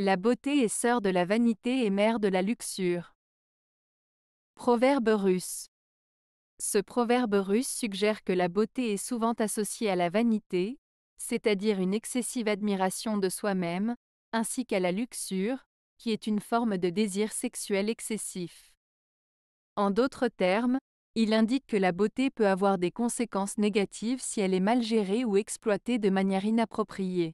La beauté est sœur de la vanité et mère de la luxure. Proverbe russe. Ce proverbe russe suggère que la beauté est souvent associée à la vanité, c'est-à-dire une excessive admiration de soi-même, ainsi qu'à la luxure, qui est une forme de désir sexuel excessif. En d'autres termes, il indique que la beauté peut avoir des conséquences négatives si elle est mal gérée ou exploitée de manière inappropriée.